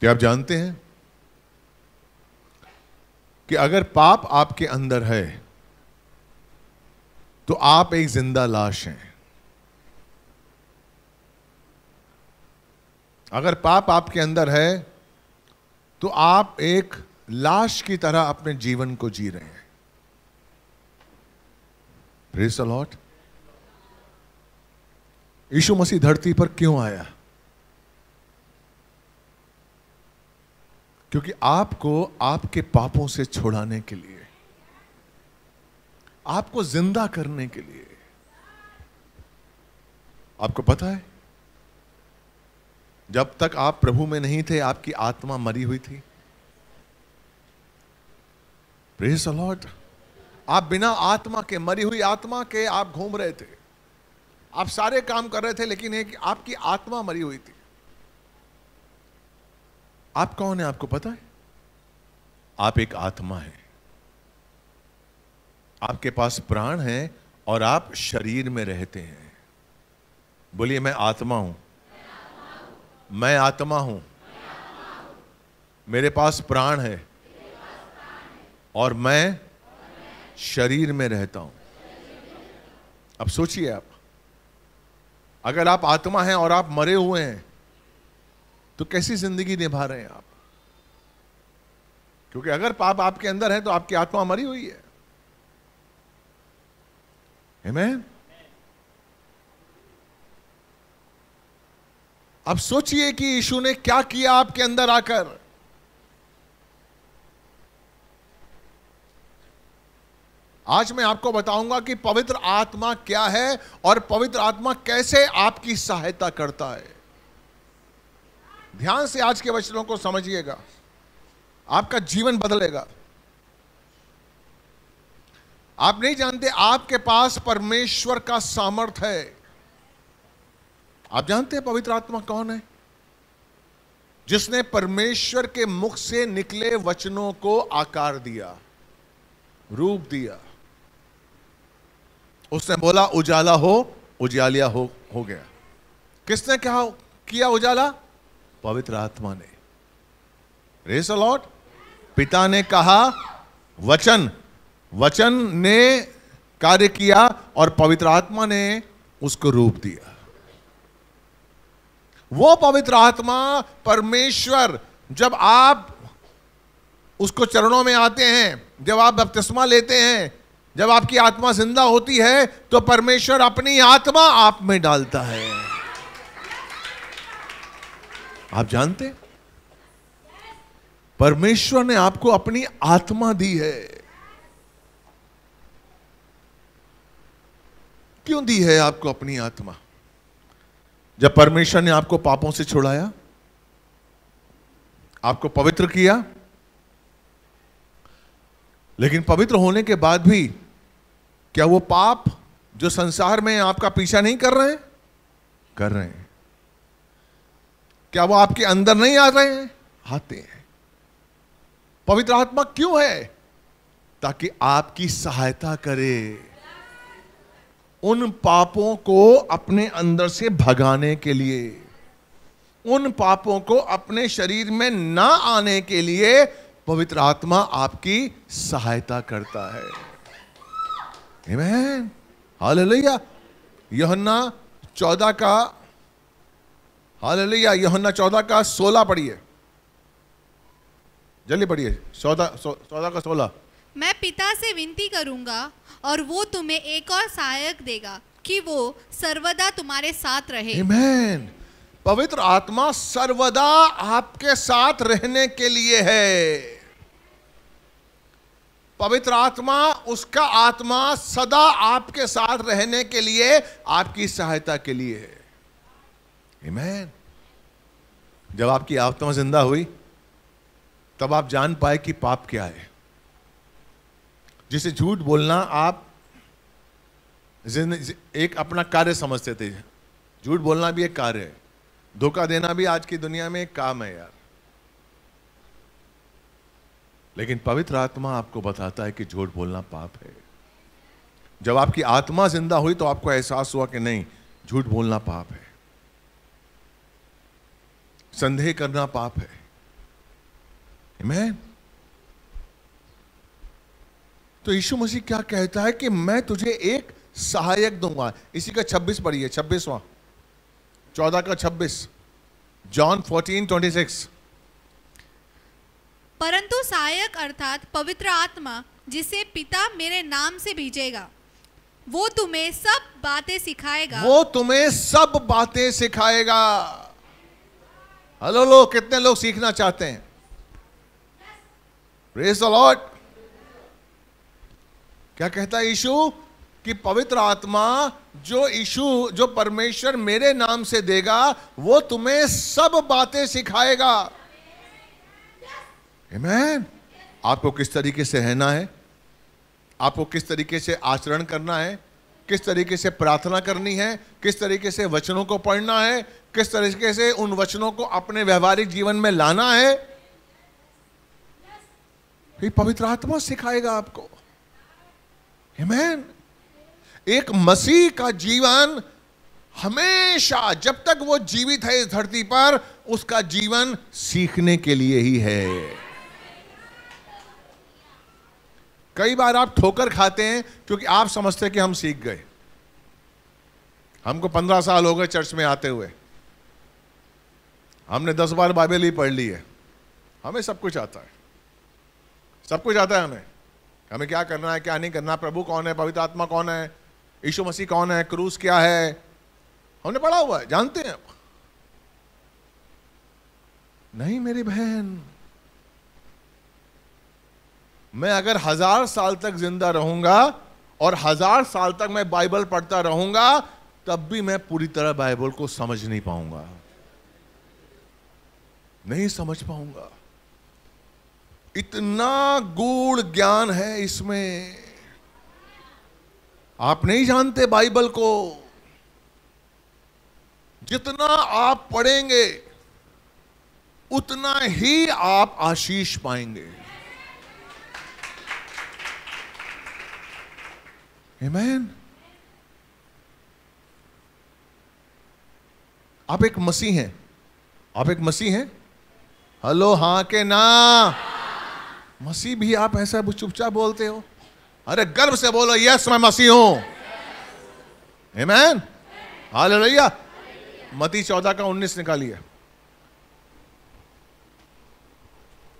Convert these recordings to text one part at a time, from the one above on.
क्या आप जानते हैं कि अगर पाप आपके अंदर है तो आप एक जिंदा लाश हैं अगर पाप आपके अंदर है तो आप एक लाश की तरह अपने जीवन को जी रहे हैं प्रेस अलॉट यीशु मसीह धरती पर क्यों आया क्योंकि आपको आपके पापों से छुड़ाने के लिए आपको जिंदा करने के लिए आपको पता है जब तक आप प्रभु में नहीं थे आपकी आत्मा मरी हुई थी प्रेस अलॉट आप बिना आत्मा के मरी हुई आत्मा के आप घूम रहे थे आप सारे काम कर रहे थे लेकिन एक आपकी आत्मा मरी हुई थी आप कौन है आपको पता है आप एक आत्मा है आपके पास प्राण है और आप शरीर में रहते हैं बोलिए मैं आत्मा हूं मैं आत्मा हूं मेरे पास प्राण है और मैं शरीर में रहता हूं अब सोचिए आप अगर आप आत्मा हैं और आप मरे हुए हैं तो कैसी जिंदगी निभा रहे हैं आप क्योंकि अगर पाप आपके अंदर है तो आपकी आत्मा मरी हुई है Amen? अब सोचिए कि यीशु ने क्या किया आपके अंदर आकर आज मैं आपको बताऊंगा कि पवित्र आत्मा क्या है और पवित्र आत्मा कैसे आपकी सहायता करता है ध्यान से आज के वचनों को समझिएगा आपका जीवन बदलेगा आप नहीं जानते आपके पास परमेश्वर का सामर्थ है आप जानते हैं पवित्र आत्मा कौन है जिसने परमेश्वर के मुख से निकले वचनों को आकार दिया रूप दिया उसने बोला उजाला हो उजालिया हो हो गया किसने क्या किया उजाला पवित्र आत्मा ने रेस लॉट पिता ने कहा वचन वचन ने कार्य किया और पवित्र आत्मा ने उसको रूप दिया वो पवित्र आत्मा परमेश्वर जब आप उसको चरणों में आते हैं जब आप बपतिस्मा लेते हैं जब आपकी आत्मा जिंदा होती है तो परमेश्वर अपनी आत्मा आप में डालता है आप जानते हैं परमेश्वर ने आपको अपनी आत्मा दी है क्यों दी है आपको अपनी आत्मा जब परमेश्वर ने आपको पापों से छुड़ाया आपको पवित्र किया लेकिन पवित्र होने के बाद भी क्या वो पाप जो संसार में आपका पीछा नहीं कर रहे हैं कर रहे हैं क्या वो आपके अंदर नहीं आ रहे हैं आते हैं पवित्र आत्मा क्यों है ताकि आपकी सहायता करे उन पापों को अपने अंदर से भगाने के लिए उन पापों को अपने शरीर में ना आने के लिए पवित्र आत्मा आपकी सहायता करता है हालेलुया यहन्ना चौदह का हाल लिया होना चौदह का सोलह पढ़िए जल्दी पढ़िए चौदह चौदह का सोलह मैं पिता से विनती करूंगा और वो तुम्हें एक और सहायक देगा कि वो सर्वदा तुम्हारे साथ रहे Amen. पवित्र आत्मा सर्वदा आपके साथ रहने के लिए है पवित्र आत्मा उसका आत्मा सदा आपके साथ रहने के लिए आपकी सहायता के लिए है Amen. जब आपकी आत्मा जिंदा हुई तब आप जान पाए कि पाप क्या है जिसे झूठ बोलना आप एक अपना कार्य समझते थे झूठ बोलना भी एक कार्य है धोखा देना भी आज की दुनिया में एक काम है यार लेकिन पवित्र आत्मा आपको बताता है कि झूठ बोलना पाप है जब आपकी आत्मा जिंदा हुई तो आपको एहसास हुआ कि नहीं झूठ बोलना पाप है संदेह करना पाप है मैं तो यीशु मसीह क्या कहता है कि मैं तुझे एक सहायक दूंगा इसी का 26 पढ़िए 26वां 14 का 26 जॉन ट्वेंटी सिक्स परंतु सहायक अर्थात पवित्र आत्मा जिसे पिता मेरे नाम से भेजेगा वो तुम्हें सब बातें सिखाएगा वो तुम्हें सब बातें सिखाएगा हेलो लो कितने लोग सीखना चाहते हैं प्रेस द लॉर्ड क्या कहता है यीशु कि पवित्र आत्मा जो यीशु जो परमेश्वर मेरे नाम से देगा वो तुम्हें सब बातें सिखाएगा Amen. आपको किस तरीके से रहना है आपको किस तरीके से आचरण करना है किस तरीके से प्रार्थना करनी है किस तरीके से वचनों को पढ़ना है किस तरीके से उन वचनों को अपने व्यवहारिक जीवन में लाना है ये पवित्र आत्मा सिखाएगा आपको हिमैन एक मसीह का जीवन हमेशा जब तक वो जीवित है इस धरती पर उसका जीवन सीखने के लिए ही है कई बार आप ठोकर खाते हैं क्योंकि आप समझते हैं कि हम सीख गए हमको पंद्रह साल हो गए चर्च में आते हुए हमने दस बार बाइबल ही पढ़ ली है हमें सब कुछ आता है सब कुछ आता है हमें हमें क्या करना है क्या नहीं करना प्रभु कौन है पवित्र आत्मा कौन है यीशु मसीह कौन है क्रूस क्या है हमने पढ़ा हुआ है जानते हैं आप नहीं मेरी बहन मैं अगर हजार साल तक जिंदा रहूंगा और हजार साल तक मैं बाइबल पढ़ता रहूंगा तब भी मैं पूरी तरह बाइबल को समझ नहीं पाऊंगा नहीं समझ पाऊंगा इतना गूढ़ ज्ञान है इसमें आप नहीं जानते बाइबल को जितना आप पढ़ेंगे उतना ही आप आशीष पाएंगे मैन आप एक मसीह हैं आप एक मसीह हैं हेलो हाँ के ना मसीह भी आप ऐसा चुपचाप बोलते हो अरे गर्व से बोलो यस मैं मसीह हूं मैन हाल भैया मती चौदह का उन्नीस निकालिए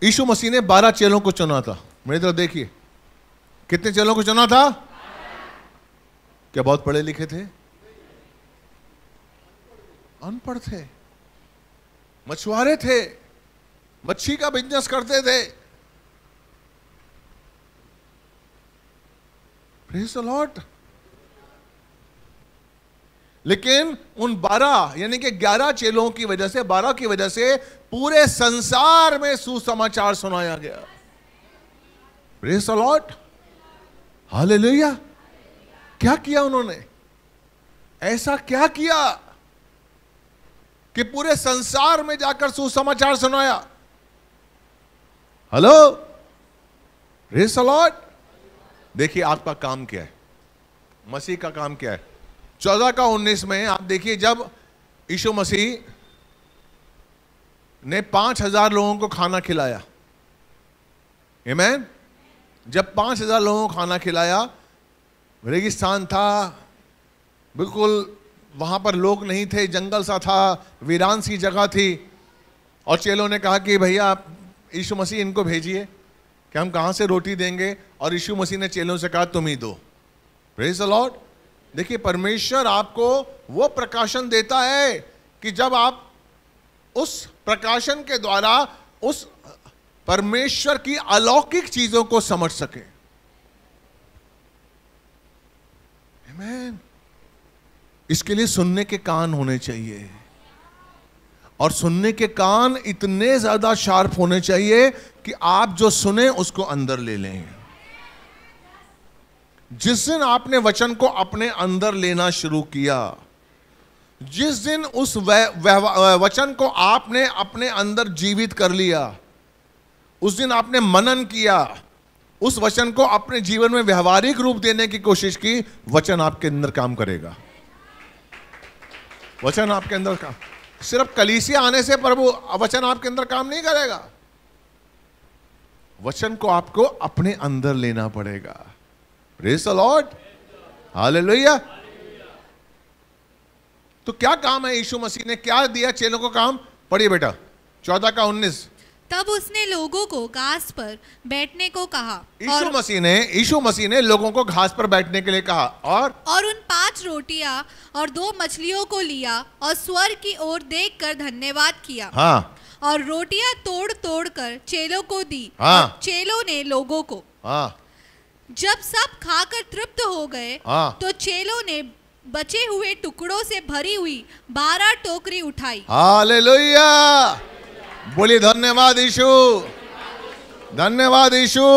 यीशु मसीह ने बारह चेलों को चुना था मेरी तरफ देखिए कितने चेलों को चुना था क्या बहुत पढ़े लिखे थे अनपढ़ थे मछुआरे थे मच्छी का बिजनेस करते थे लॉट लेकिन उन बारह यानी कि ग्यारह चेलों की वजह से बारह की वजह से पूरे संसार में सुसमाचार सुनाया गया प्रेस लॉट हाल लोहिया क्या किया उन्होंने ऐसा क्या किया कि पूरे संसार में जाकर सुसमाचार सुनाया हेलो रेस अलॉट देखिए आपका काम क्या है मसीह का काम क्या है चौदह का उन्नीस में आप देखिए जब यीशु मसीह ने पांच हजार लोगों को खाना खिलाया मैन जब पांच हजार लोगों को खाना खिलाया रेगिस्तान था बिल्कुल वहां पर लोग नहीं थे जंगल सा था वीरान सी जगह थी और चेलों ने कहा कि भैया यीशु मसीह इनको भेजिए कि हम कहाँ से रोटी देंगे और यीशु मसीह ने चेलों से कहा तुम ही दो प्रेज द लॉर्ड देखिए परमेश्वर आपको वो प्रकाशन देता है कि जब आप उस प्रकाशन के द्वारा उस परमेश्वर की अलौकिक चीजों को समझ सके इसके लिए सुनने के कान होने चाहिए और सुनने के कान इतने ज्यादा शार्प होने चाहिए कि आप जो सुने उसको अंदर ले लें जिस दिन आपने वचन को अपने अंदर लेना शुरू किया जिस दिन उस वचन को आपने अपने अंदर जीवित कर लिया उस दिन आपने मनन किया उस वचन को अपने जीवन में व्यवहारिक रूप देने की कोशिश की वचन आपके अंदर काम करेगा वचन आपके अंदर काम सिर्फ कलीसिया आने से प्रभु वचन आपके अंदर काम नहीं करेगा वचन को आपको अपने अंदर लेना पड़ेगा प्रेस लॉर्ड हाल तो क्या काम है यीशु मसीह ने क्या दिया चेलों को काम पढ़िए बेटा चौदह का उन्नीस तब उसने लोगों को घास पर बैठने को कहा यीशु मसीह ने यीशु मसीह ने लोगों को घास पर बैठने के लिए कहा और और उन पांच रोटियां और दो मछलियों को लिया और स्वर की ओर देखकर धन्यवाद किया हाँ। और रोटियां तोड़ तोड़ कर चेलों को दी हाँ। चेलों ने लोगों को हाँ। जब सब खाकर तृप्त हो गए हाँ। तो चेलों ने बचे हुए टुकड़ों से भरी हुई बारह टोकरी उठाई हालेलुया बोलिए धन्यवाद यीशु धन्यवाद यीशु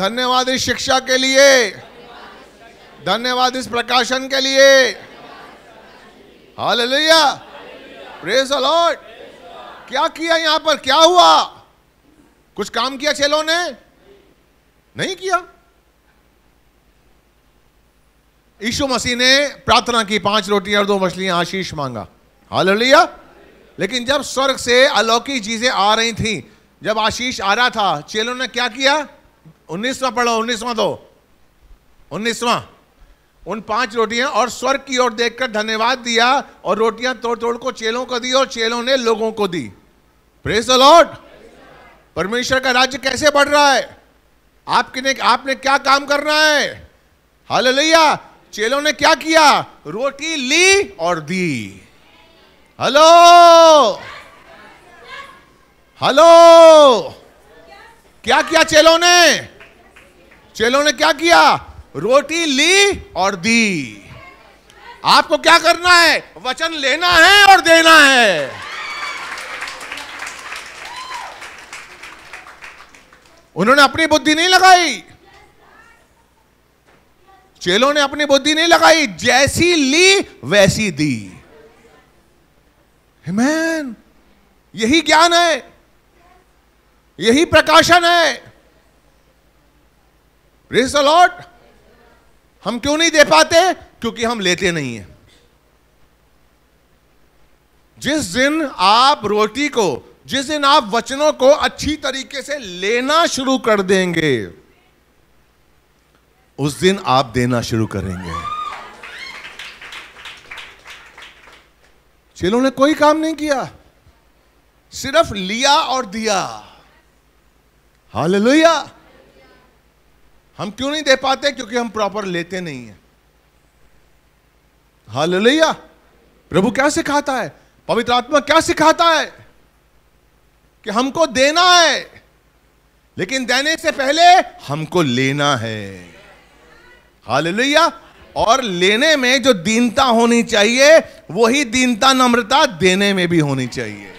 धन्यवाद इस शिक्षा के लिए धन्यवाद इस प्रकाशन के लिए हाल लिया प्रेज अलॉट क्या किया यहां पर क्या हुआ कुछ काम किया चेलो ने नहीं किया यीशु मसीह ने प्रार्थना की पांच रोटी और दो मछलियां आशीष मांगा हाल लिया लेकिन जब स्वर्ग से अलौकिक चीजें आ रही थी जब आशीष आ रहा था चेलों ने क्या किया उन्नीसवा पढ़ो उन्नीसवा दो उन्नीसवा उन पांच रोटियां और स्वर्ग की ओर देखकर धन्यवाद दिया और रोटियां तोड़ तोड़ को चेलों को दी और चेलों ने लोगों को दी प्रेस अलॉट परमेश्वर का राज्य कैसे बढ़ रहा है आपके आपने क्या काम करना है हाल चेलों ने क्या किया रोटी ली और दी हेलो हेलो क्या किया चेलो ने चेलो ने क्या किया रोटी ली और दी आपको क्या करना है वचन लेना है और देना है उन्होंने अपनी बुद्धि नहीं लगाई चेलों ने अपनी बुद्धि नहीं लगाई जैसी ली वैसी दी मैन यही ज्ञान है यही प्रकाशन है प्रेस लॉर्ड हम क्यों नहीं दे पाते क्योंकि हम लेते नहीं है जिस दिन आप रोटी को जिस दिन आप वचनों को अच्छी तरीके से लेना शुरू कर देंगे उस दिन आप देना शुरू करेंगे चेलों ने कोई काम नहीं किया सिर्फ लिया और दिया हाल हम क्यों नहीं दे पाते क्योंकि हम प्रॉपर लेते नहीं है हाल प्रभु क्या सिखाता है पवित्र आत्मा क्या सिखाता है कि हमको देना है लेकिन देने से पहले हमको लेना है हाल और लेने में जो दीनता होनी चाहिए वही दीनता नम्रता देने में भी होनी चाहिए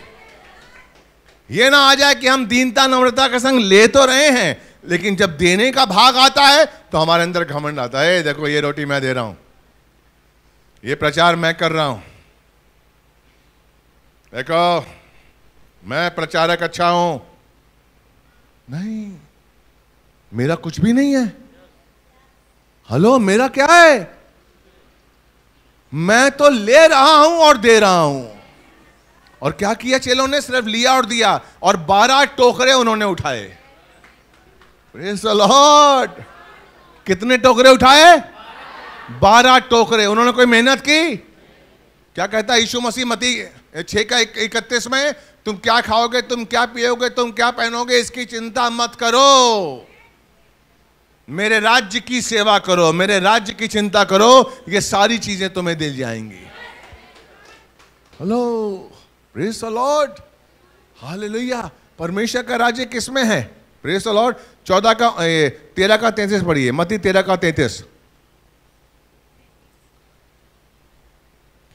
यह ना आ जाए कि हम दीनता नम्रता का संग ले तो रहे हैं लेकिन जब देने का भाग आता है तो हमारे अंदर घमंड आता है देखो ये रोटी मैं दे रहा हूं ये प्रचार मैं कर रहा हूं देखो मैं प्रचारक अच्छा हूं नहीं मेरा कुछ भी नहीं है हेलो मेरा क्या है मैं तो ले रहा हूं और दे रहा हूं और क्या किया चेलों ने सिर्फ लिया और दिया और बारह टोकरे उन्होंने उठाए लॉर्ड कितने टोकरे उठाए बारह टोकरे उन्होंने कोई मेहनत की क्या कहता है यीशु मसीह मती छः का इकतीस में तुम क्या खाओगे तुम क्या पियोगे तुम क्या पहनोगे इसकी चिंता मत करो मेरे राज्य की सेवा करो मेरे राज्य की चिंता करो ये सारी चीजें तुम्हें दिल जाएंगी हेलो प्रेस लॉर्ड हालेलुया परमेश्वर का राज्य किसमें है प्रेस लॉर्ड चौदह का तेरह का तैतीस पढ़िए मती तेरह का तैतीस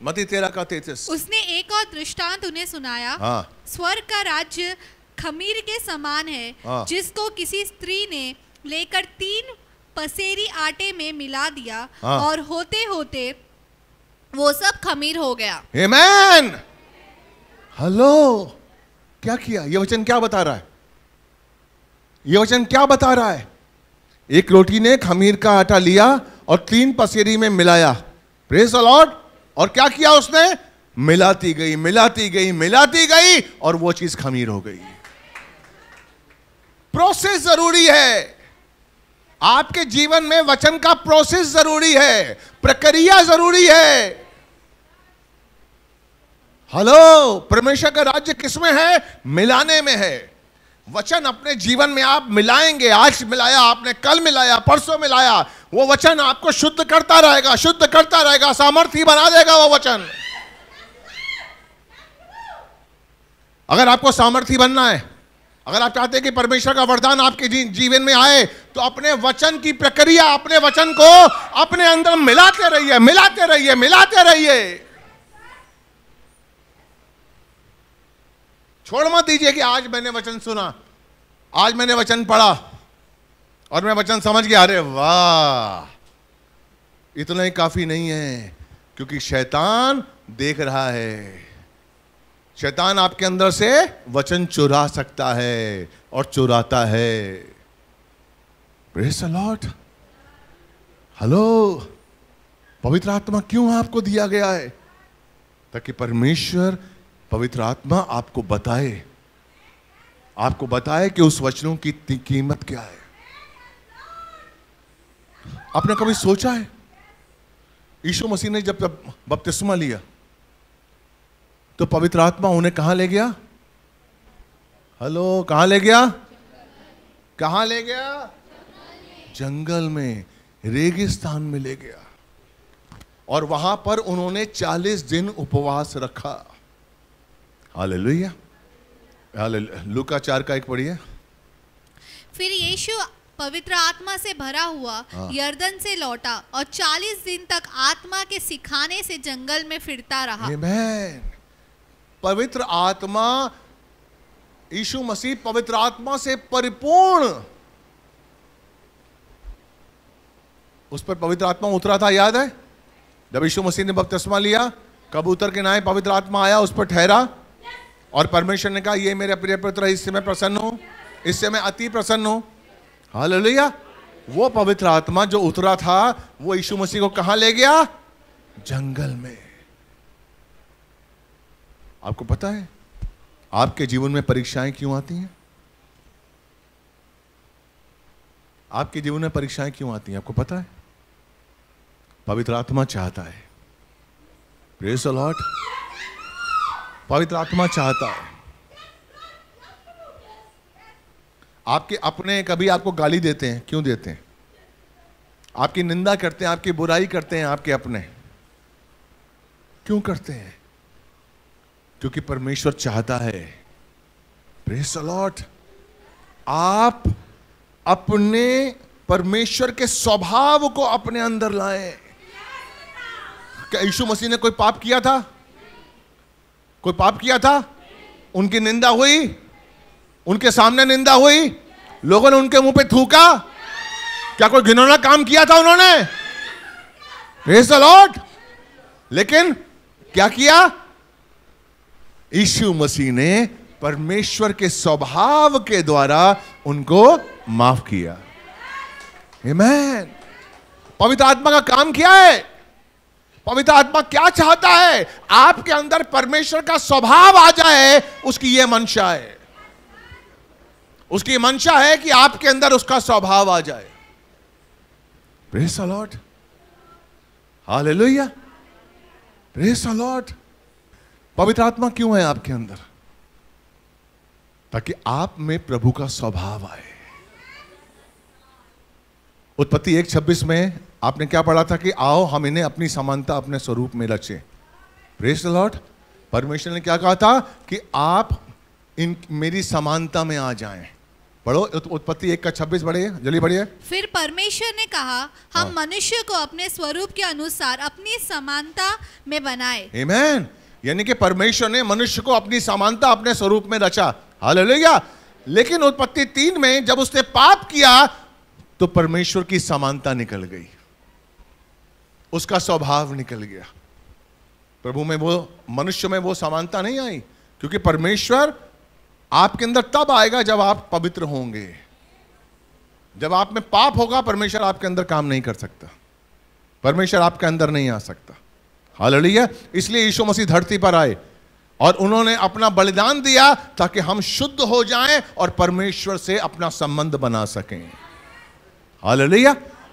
मती तेरा का तेतीस उसने एक और दृष्टांत उन्हें सुनाया हाँ। स्वर्ग का राज्य खमीर के समान है हाँ। जिसको किसी स्त्री ने लेकर तीन पसेरी आटे में मिला दिया हाँ। और होते होते वो सब खमीर हो गया Amen! हेलो क्या किया ये वचन क्या बता रहा है ये वचन क्या बता रहा है एक रोटी ने खमीर का आटा लिया और तीन पसेरी में मिलाया प्रेस अलॉट और क्या किया उसने मिलाती गई मिलाती गई मिलाती गई और वो चीज खमीर हो गई प्रोसेस जरूरी है आपके जीवन में वचन का प्रोसेस जरूरी है प्रक्रिया जरूरी है हेलो परमेश्वर का राज्य किसमें है मिलाने में है वचन अपने जीवन में आप मिलाएंगे आज मिलाया आपने कल मिलाया परसों मिलाया वो वचन आपको शुद्ध करता रहेगा शुद्ध करता रहेगा सामर्थ्य बना देगा वो वचन अगर आपको सामर्थ्य बनना है अगर आप चाहते हैं कि परमेश्वर का वरदान आपके जीवन में आए तो अपने वचन की प्रक्रिया अपने वचन को अपने अंदर मिलाते रहिए मिलाते रहिए मिलाते रहिए छोड़ मत दीजिए कि आज मैंने वचन सुना आज मैंने वचन पढ़ा और मैं वचन समझ गया अरे वाह इतना ही काफी नहीं है क्योंकि शैतान देख रहा है शैतान आपके अंदर से वचन चुरा सकता है और चुराता है प्रेस हेलो पवित्र आत्मा क्यों आपको दिया गया है ताकि परमेश्वर पवित्र आत्मा आपको बताए आपको बताए कि उस वचनों की इतनी कीमत क्या है आपने कभी सोचा है ईशो मसीह ने जब बपतिस्मा लिया तो पवित्र आत्मा उन्हें कहा ले गया हेलो कहा ले गया कहा ले गया जंगल में रेगिस्तान में ले गया और वहां पर उन्होंने 40 दिन उपवास रखा हाले लोहिया लुका चार का एक पढ़िए फिर यीशु पवित्र आत्मा से भरा हुआ हाँ। यर्दन से लौटा और 40 दिन तक आत्मा के सिखाने से जंगल में फिरता रहा Amen. पवित्र आत्मा यीशु मसीह पवित्र आत्मा से परिपूर्ण उस पर पवित्र आत्मा उतरा था याद है जब यीशु मसीह ने बपतिस्मा लिया कबूतर के नाए पवित्र आत्मा आया उस पर ठहरा और परमेश्वर ने कहा ये मेरे प्रिय पुत्र इससे मैं प्रसन्न हूं इससे मैं अति प्रसन्न हूं हालेलुया वो पवित्र आत्मा जो उतरा था वो यीशु मसीह को कहा ले गया जंगल में आपको पता है आपके जीवन में परीक्षाएं क्यों आती हैं आपके जीवन में परीक्षाएं क्यों आती हैं आपको पता है पवित्र आत्मा चाहता है प्रेस अलॉट पवित्र आत्मा चाहता है आपके अपने कभी आपको गाली देते हैं क्यों देते हैं आपकी निंदा करते हैं आपकी बुराई करते हैं आपके अपने क्यों करते हैं क्योंकि परमेश्वर चाहता है प्रेस अलॉट आप अपने परमेश्वर के स्वभाव को अपने अंदर लाए क्या यीशु मसीह ने कोई पाप किया था कोई पाप किया था उनकी निंदा हुई उनके सामने निंदा हुई लोगों ने उनके मुंह पे थूका क्या कोई घिनौना काम किया था उन्होंने प्रेस लॉर्ड लेकिन क्या किया यीशु मसीह ने परमेश्वर के स्वभाव के द्वारा उनको माफ किया Amen. पवित्र आत्मा का काम क्या है पवित्र आत्मा क्या चाहता है आपके अंदर परमेश्वर का स्वभाव आ जाए उसकी यह मंशा है उसकी मंशा है कि आपके अंदर उसका स्वभाव आ जाए प्रेस अलॉट लोहिया प्रेस अलॉट पवित्र आत्मा क्यों है आपके अंदर ताकि आप में प्रभु का स्वभाव आए उत्पत्ति एक छब्बीस में आपने क्या पढ़ा था कि आओ हम इन्हें अपनी समानता अपने स्वरूप में रचे प्रेस लॉर्ड परमेश्वर ने क्या कहा था कि आप इन मेरी समानता में आ जाएं पढ़ो उत्पत्ति एक का छब्बीस बढ़िए जल्दी बढ़िए फिर परमेश्वर ने कहा हम हाँ। मनुष्य को अपने स्वरूप के अनुसार अपनी समानता में बनाए Amen. यानी कि परमेश्वर ने मनुष्य को अपनी समानता अपने स्वरूप में रचा हाल लेकिन उत्पत्ति तीन में जब उसने पाप किया तो परमेश्वर की समानता निकल गई उसका स्वभाव निकल गया प्रभु में वो मनुष्य में वो समानता नहीं आई क्योंकि परमेश्वर आपके अंदर तब आएगा जब आप पवित्र होंगे जब आप में पाप होगा परमेश्वर आपके अंदर काम नहीं कर सकता परमेश्वर आपके अंदर नहीं आ सकता हालेलुया इसलिए यीशु मसीह धरती पर आए और उन्होंने अपना बलिदान दिया ताकि हम शुद्ध हो जाएं और परमेश्वर से अपना संबंध बना सकें हालेलुया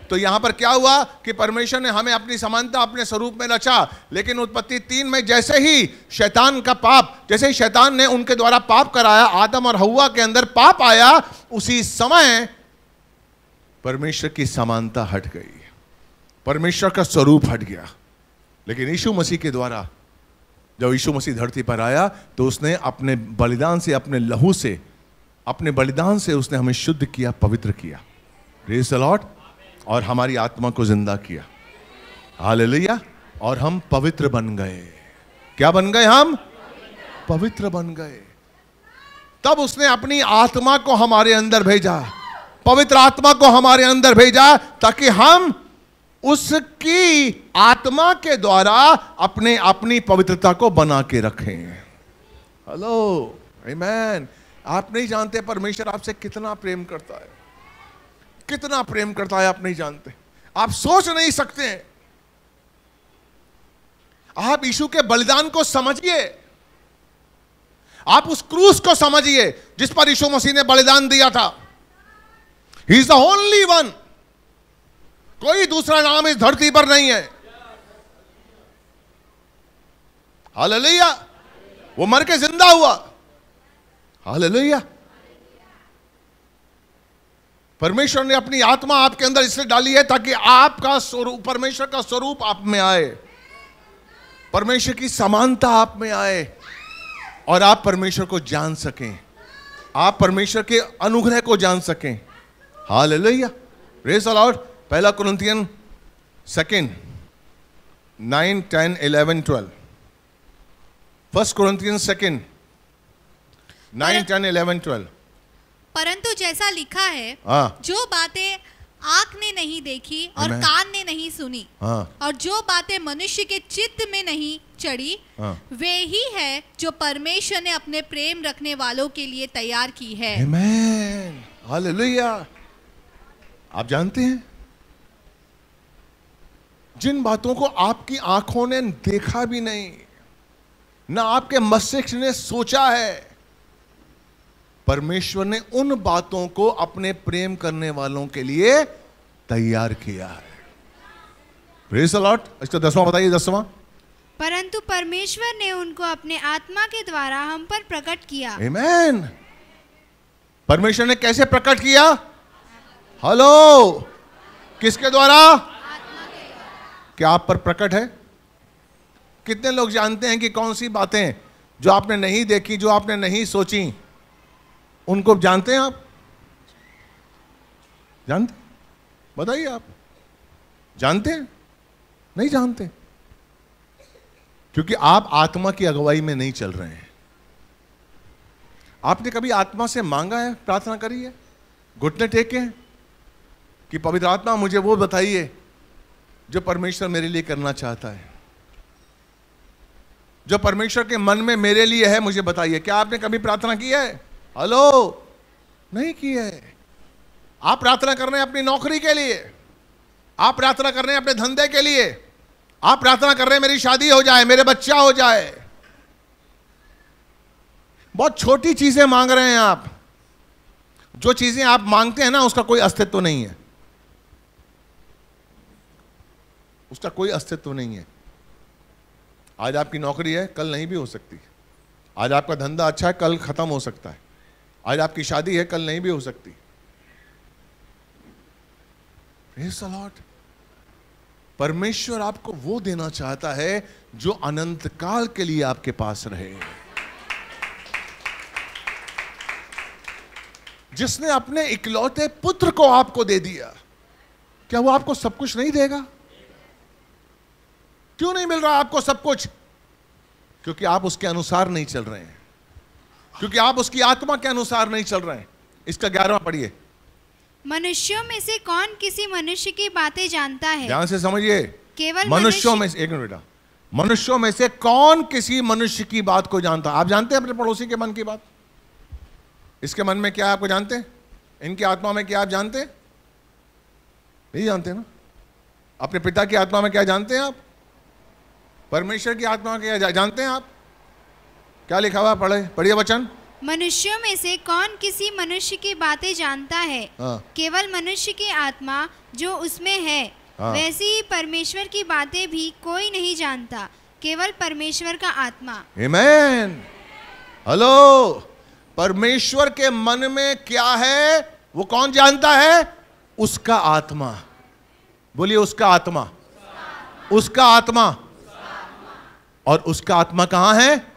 तो यहां पर क्या हुआ कि परमेश्वर ने हमें अपनी समानता अपने स्वरूप में रचा लेकिन उत्पत्ति तीन में जैसे ही शैतान का पाप जैसे ही शैतान ने उनके द्वारा पाप कराया आदम और हवा के अंदर पाप आया उसी समय परमेश्वर की समानता हट गई परमेश्वर का स्वरूप हट गया लेकिन यीशु मसीह के द्वारा जब यीशु मसीह धरती पर आया तो उसने अपने बलिदान से अपने लहू से अपने बलिदान से उसने हमें शुद्ध किया पवित्र किया रेस अलॉट और हमारी आत्मा को जिंदा किया हालेलुया और हम पवित्र बन गए क्या बन गए हम पवित्र बन गए तब उसने अपनी आत्मा को हमारे अंदर भेजा पवित्र आत्मा को हमारे अंदर भेजा ताकि हम उसकी आत्मा के द्वारा अपने अपनी पवित्रता को बना के रखें हेलो मैन आप नहीं जानते परमेश्वर आपसे कितना प्रेम करता है कितना प्रेम करता है आप नहीं जानते आप सोच नहीं सकते आप यीशु के बलिदान को समझिए आप उस क्रूस को समझिए जिस पर यीशु मसीह ने बलिदान दिया था he is the only one कोई दूसरा नाम इस धरती पर नहीं है हाल वो मर के जिंदा हुआ हालेलुया परमेश्वर ने अपनी आत्मा आपके अंदर इसलिए डाली है ताकि आपका स्वरूप परमेश्वर का स्वरूप आप में आए परमेश्वर की समानता आप में आए और आप परमेश्वर को जान सकें आप परमेश्वर के अनुग्रह को जान सकें लोहिया रेस अलाउड पहला Corinthian second nine ten eleven twelve first Corinthian second nine ten eleven twelve परंतु जैसा लिखा है आ, हाँ। जो बातें आंख ने नहीं देखी और कान ने नहीं सुनी आ, हाँ। और जो बातें मनुष्य के चित्त में नहीं चढ़ी हाँ। वे ही है जो परमेश्वर ने अपने प्रेम रखने वालों के लिए तैयार की है आप जानते हैं जिन बातों को आपकी आंखों ने देखा भी नहीं ना आपके मस्तिष्क ने सोचा है परमेश्वर ने उन बातों को अपने प्रेम करने वालों के लिए तैयार किया है प्रेस इसका दसवां बताइए दसवां परंतु परमेश्वर ने उनको अपने आत्मा के द्वारा हम पर प्रकट किया Amen. परमेश्वर ने कैसे प्रकट किया हेलो किसके द्वारा क्या आप पर प्रकट है कितने लोग जानते हैं कि कौन सी बातें जो आपने नहीं देखी जो आपने नहीं सोची उनको जानते हैं आप जानते बताइए आप जानते हैं नहीं जानते क्योंकि आप आत्मा की अगुवाई में नहीं चल रहे हैं आपने कभी आत्मा से मांगा है प्रार्थना करी है घुटने टेके हैं कि पवित्र आत्मा मुझे वो बताइए जो परमेश्वर मेरे लिए करना चाहता है जो परमेश्वर के मन में मेरे लिए है मुझे बताइए क्या आपने कभी प्रार्थना की है हेलो नहीं की है आप प्रार्थना कर रहे हैं अपनी नौकरी के लिए आप प्रार्थना कर रहे हैं अपने धंधे के लिए आप प्रार्थना कर रहे हैं मेरी शादी हो जाए मेरे बच्चा हो जाए बहुत छोटी चीजें मांग रहे हैं आप जो चीजें आप मांगते हैं ना उसका कोई अस्तित्व नहीं है उसका कोई अस्तित्व नहीं है आज आपकी नौकरी है कल नहीं भी हो सकती आज आपका धंधा अच्छा है कल ख़त्म हो सकता है आज आपकी शादी है कल नहीं भी हो सकती लॉट परमेश्वर आपको वो देना चाहता है जो अनंत काल के लिए आपके पास रहे जिसने अपने इकलौते पुत्र को आपको दे दिया क्या वो आपको सब कुछ नहीं देगा क्यों नहीं मिल रहा आपको सब कुछ क्योंकि आप उसके अनुसार नहीं चल रहे हैं क्योंकि आप उसकी आत्मा के अनुसार नहीं चल रहे हैं इसका ग्यारहवा पढ़िए मनुष्यों में से कौन किसी मनुष्य की बातें जानता है ध्यान से समझिए केवल मनुष्यों में से एक मिनट बेटा मनुष्यों में से कौन किसी मनुष्य की बात को जानता आप जानते हैं अपने पड़ोसी के मन की बात इसके मन में क्या आपको जानते हैं इनकी आत्मा में क्या आप जानते हैं नहीं जानते ना अपने पिता की आत्मा में क्या जानते हैं आप परमेश्वर की आत्मा क्या जा, जानते हैं आप क्या लिखा हुआ पढ़े पढ़िए वचन मनुष्यों में से कौन किसी मनुष्य की बातें जानता है हाँ। केवल मनुष्य की आत्मा जो उसमें है वैसे हाँ। वैसी ही परमेश्वर की बातें भी कोई नहीं जानता केवल परमेश्वर का आत्मा हेलो परमेश्वर के मन में क्या है वो कौन जानता है उसका आत्मा बोलिए उसका आत्मा उसका आत्मा, उसका आत्मा। और उसका आत्मा कहां है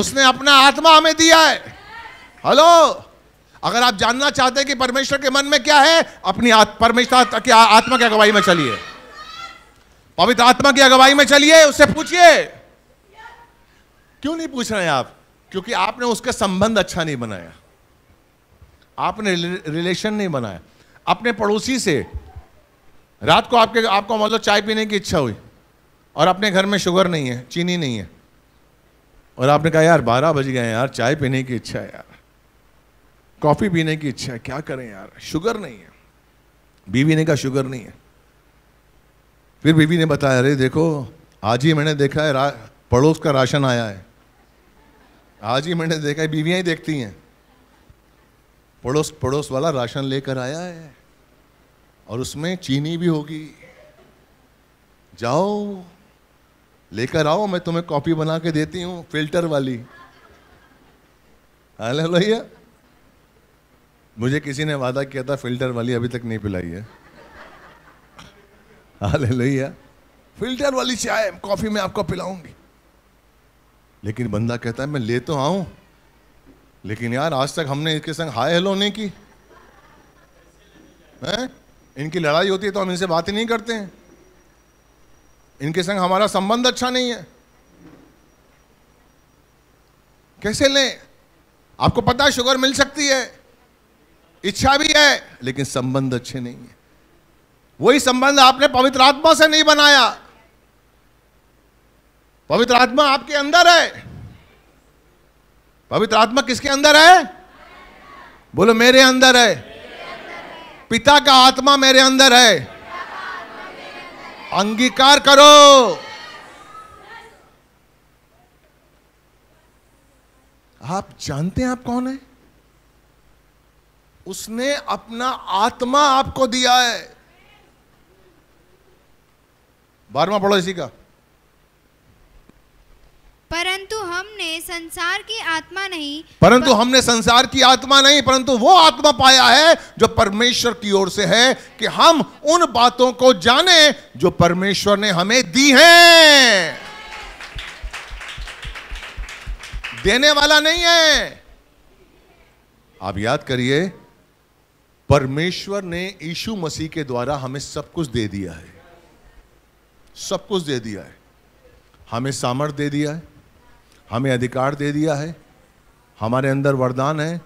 उसने अपना आत्मा हमें दिया है हेलो अगर आप जानना चाहते हैं कि परमेश्वर के मन में क्या है अपनी आत, परमेश्वर की आत्मा की अगुवाई में चलिए पवित्र आत्मा की अगुवाई में चलिए उससे पूछिए क्यों नहीं पूछ रहे हैं आप क्योंकि आपने उसका संबंध अच्छा नहीं बनाया आपने रिलेशन नहीं बनाया अपने पड़ोसी से रात को आपके आपको मतलब चाय पीने की इच्छा हुई और अपने घर में शुगर नहीं है चीनी नहीं है और आपने कहा यार बारह बज गए यार चाय पीने की इच्छा है यार कॉफ़ी पीने की इच्छा है क्या करें यार शुगर नहीं है बीवी ने कहा शुगर नहीं है फिर बीवी ने बताया अरे देखो आज ही मैंने देखा है पड़ोस का राशन आया है आज ही मैंने देखा है बीवियाँ ही देखती हैं पड़ोस पड़ोस वाला राशन लेकर आया है और उसमें चीनी भी होगी जाओ लेकर आओ मैं तुम्हें कॉपी बना के देती हूँ फिल्टर वाली हेलो हाँ, भैया मुझे किसी ने वादा किया था फिल्टर वाली अभी तक नहीं पिलाई है हाल लोहिया फिल्टर वाली चाय कॉफ़ी में आपको पिलाऊंगी लेकिन बंदा कहता है मैं ले तो आऊं लेकिन यार आज तक हमने इसके संग हाय हेलो नहीं की हैं इनकी लड़ाई होती है तो हम इनसे बात ही नहीं करते हैं इनके संग हमारा संबंध अच्छा नहीं है कैसे लें आपको पता है शुगर मिल सकती है इच्छा भी है लेकिन संबंध अच्छे नहीं है वही संबंध आपने पवित्र आत्मा से नहीं बनाया पवित्र आत्मा आपके अंदर है पवित्र आत्मा किसके अंदर है बोलो मेरे अंदर है पिता का आत्मा मेरे अंदर है अंगीकार करो आप जानते हैं आप कौन है उसने अपना आत्मा आपको दिया है बारवा पढ़ो इसी का परंतु हमने संसार की आत्मा नहीं परंतु पर... हमने संसार की आत्मा नहीं परंतु वो आत्मा पाया है जो परमेश्वर की ओर से है कि हम उन बातों को जाने जो परमेश्वर ने हमें दी हैं देने वाला नहीं है आप याद करिए परमेश्वर ने यीशु मसीह के द्वारा हमें सब कुछ दे दिया है सब कुछ दे दिया है हमें सामर्थ दे दिया है हमें अधिकार दे दिया है हमारे अंदर वरदान है